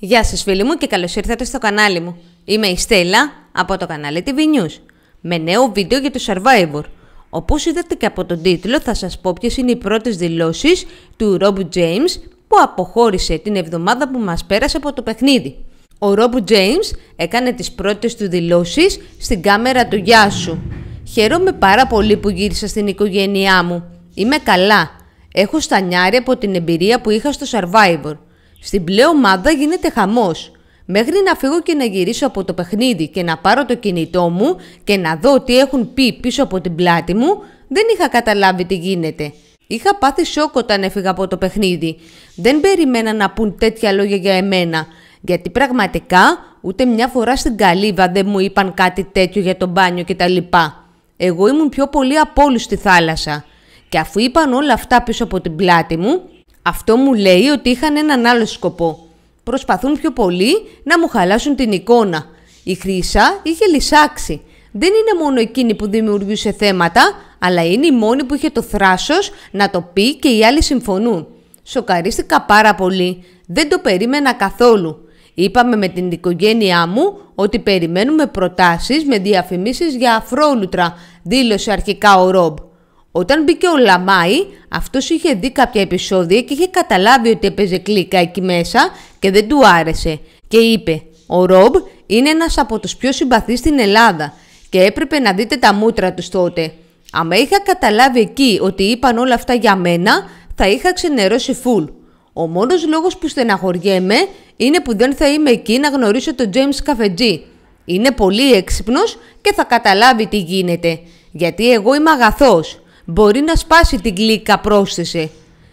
Γεια σας φίλοι μου και καλώς ήρθατε στο κανάλι μου. Είμαι η Στέλλα από το κανάλι TV News με νέο βίντεο για το Survivor. Όπως είδατε και από τον τίτλο θα σας πω ποιες είναι οι πρώτες δηλώσεις του Rob James που αποχώρησε την εβδομάδα που μας πέρασε από το παιχνίδι. Ο Rob James έκανε τις πρώτες του δηλώσεις στην κάμερα του Σου. Χαίρομαι πάρα πολύ που γύρισα στην οικογένειά μου. Είμαι καλά. Έχω στανιάρει από την εμπειρία που είχα στο Survivor. Στην πλέον ομάδα γίνεται χαμός. Μέχρι να φύγω και να γυρίσω από το παιχνίδι και να πάρω το κινητό μου και να δω τι έχουν πει πίσω από την πλάτη μου, δεν είχα καταλάβει τι γίνεται. Είχα πάθει σοκ όταν έφυγα από το παιχνίδι. Δεν περίμενα να πούν τέτοια λόγια για εμένα, γιατί πραγματικά ούτε μια φορά στην καλύβα δεν μου είπαν κάτι τέτοιο για τον μπάνιο κτλ. Εγώ ήμουν πιο πολύ απόλου στη θάλασσα. Και αφού είπαν όλα αυτά πίσω από την πλάτη μου, αυτό μου λέει ότι είχαν έναν άλλο σκοπό. Προσπαθούν πιο πολύ να μου χαλάσουν την εικόνα. Η Χρυσά είχε λυσάξει. Δεν είναι μόνο εκείνη που δημιουργούσε θέματα, αλλά είναι η μόνη που είχε το θράσος να το πει και οι άλλοι συμφωνούν. Σοκαρίστηκα πάρα πολύ. Δεν το περίμενα καθόλου. Είπαμε με την οικογένειά μου ότι περιμένουμε προτάσεις με διαφημίσεις για αφρόλουτρα, δήλωσε αρχικά ο Ρόμπ. Όταν μπήκε ο Λαμάη, αυτός είχε δει κάποια επεισόδια και είχε καταλάβει ότι έπαιζε κλίκα εκεί μέσα και δεν του άρεσε. Και είπε: Ο Ρομπ είναι ένας από τους πιο συμπαθείς στην Ελλάδα και έπρεπε να δείτε τα μούτρα τους τότε. Αν είχα καταλάβει εκεί ότι είπαν όλα αυτά για μένα, θα είχα ξενερώσει φουλ. Ο μόνος λόγος που στεναχωριέμαι είναι που δεν θα είμαι εκεί να γνωρίσω τον James Καφετζή. Είναι πολύ έξυπνος και θα καταλάβει τι γίνεται. Γιατί εγώ είμαι αγαθός μπορεί να σπάσει την κλίκα πρόσθεσε.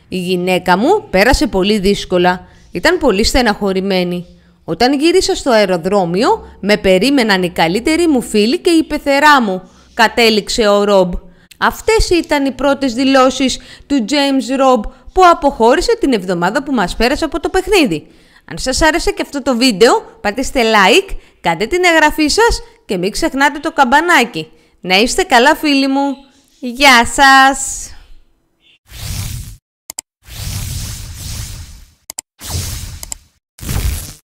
Η γυναίκα μου πέρασε πολύ δύσκολα. Ήταν πολύ στεναχωρημένη. Όταν γύρισα στο αεροδρόμιο, με περίμεναν οι καλύτεροι μου φίλοι και η πεθερά μου, κατέληξε ο Ρομπ. Αυτές ήταν οι πρώτες δηλώσεις του James Ρομπ που αποχώρησε την εβδομάδα που μας πέρασε από το παιχνίδι. Αν σας άρεσε και αυτό το βίντεο, πατήστε like, κάντε την εγγραφή σας και μην ξεχνάτε το καμπανάκι. Να είστε καλά φίλοι μου! Γεια σας!